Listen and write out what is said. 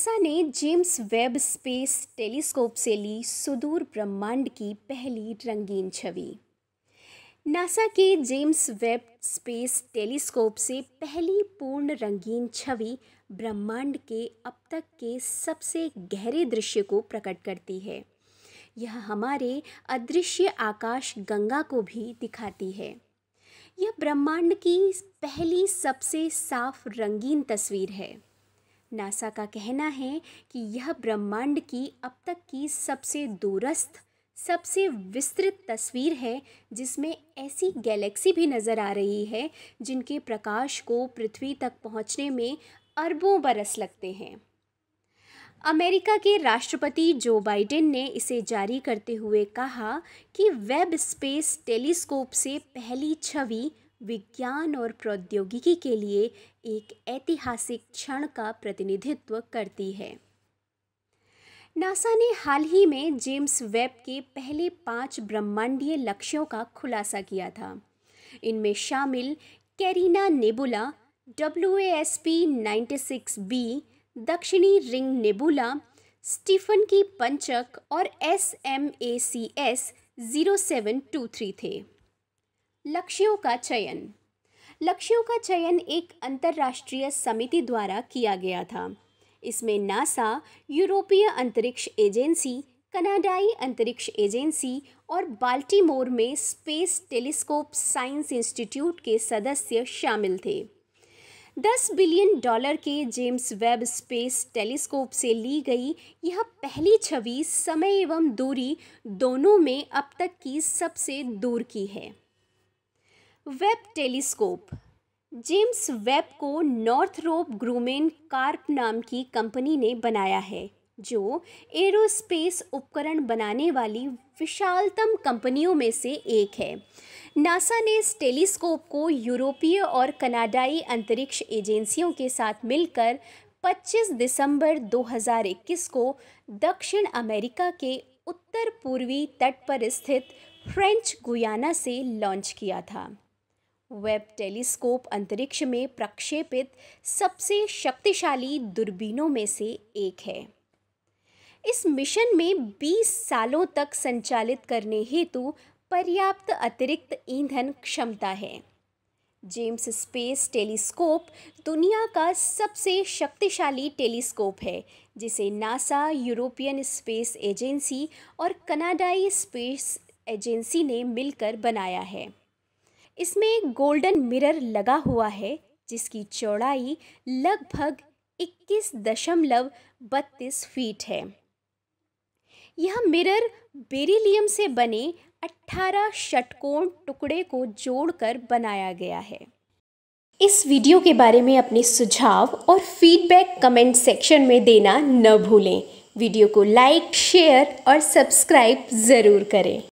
NASA ने James Webb space telescope से ली सुदूर ब्रह्मांड की पहली रंगीन छवि नासा के जेम्स वेब स्पेस टेलीस्कोप से पहली पूर्ण रंगीन छवि ब्रह्मांड के अब तक के सबसे गहरे दृश्य को प्रकट करती है यह हमारे अदृश्य आकाश गंगा को भी दिखाती है यह ब्रह्मांड की पहली सबसे साफ रंगीन तस्वीर है नासा का कहना है कि यह ब्रह्मांड की अब तक की सबसे दूरस्थ सबसे विस्तृत तस्वीर है जिसमें ऐसी गैलेक्सी भी नज़र आ रही है जिनके प्रकाश को पृथ्वी तक पहुंचने में अरबों बरस लगते हैं अमेरिका के राष्ट्रपति जो बाइडेन ने इसे जारी करते हुए कहा कि वेब स्पेस टेलीस्कोप से पहली छवि विज्ञान और प्रौद्योगिकी के लिए एक ऐतिहासिक क्षण का प्रतिनिधित्व करती है नासा ने हाल ही में जेम्स वेब के पहले पांच ब्रह्मांडीय लक्ष्यों का खुलासा किया था इनमें शामिल Carina nebula W A S P ninety six B दक्षिणी रिंग नेबुला स्टीफन की पंचक और S M A C S zero seven two three थे लक्ष्यों का चयन लक्ष्यों का चयन एक अंतर्राष्ट्रीय समिति द्वारा किया गया था इसमें नासा यूरोपीय अंतरिक्ष एजेंसी कनाडाई अंतरिक्ष एजेंसी और बाल्टीमोर में स्पेस टेलीस्कोप साइंस इंस्टीट्यूट के सदस्य शामिल थे दस बिलियन डॉलर के जेम्स वेब स्पेस टेलीस्कोप से ली गई यह पहली छवि समय एवं दूरी दोनों में अब तक की सबसे दूर की है वेब टेलीस्कोप जेम्स वेब को नॉर्थरोप ग्रूमेन कार्प नाम की कंपनी ने बनाया है जो एरोस्पेस उपकरण बनाने वाली विशालतम कंपनियों में से एक है नासा ने इस टेलीस्कोप को यूरोपीय और कनाडाई अंतरिक्ष एजेंसियों के साथ मिलकर 25 दिसंबर 2021 को दक्षिण अमेरिका के उत्तर पूर्वी तट पर स्थित फ्रेंच गुयाना से लॉन्च किया था वेब टेलीस्कोप अंतरिक्ष में प्रक्षेपित सबसे शक्तिशाली दूरबीनों में से एक है इस मिशन में 20 सालों तक संचालित करने हेतु पर्याप्त अतिरिक्त ईंधन क्षमता है जेम्स स्पेस टेलीस्कोप दुनिया का सबसे शक्तिशाली टेलीस्कोप है जिसे नासा यूरोपियन स्पेस एजेंसी और कनाडाई स्पेस एजेंसी ने मिलकर बनाया है इसमें एक गोल्डन मिरर लगा हुआ है जिसकी चौड़ाई लगभग इक्कीस दशमलव बत्तीस फीट है यह मिरर बेरिलियम से बने अट्ठारह षटकोण टुकड़े को जोड़कर बनाया गया है इस वीडियो के बारे में अपने सुझाव और फीडबैक कमेंट सेक्शन में देना न भूलें वीडियो को लाइक शेयर और सब्सक्राइब ज़रूर करें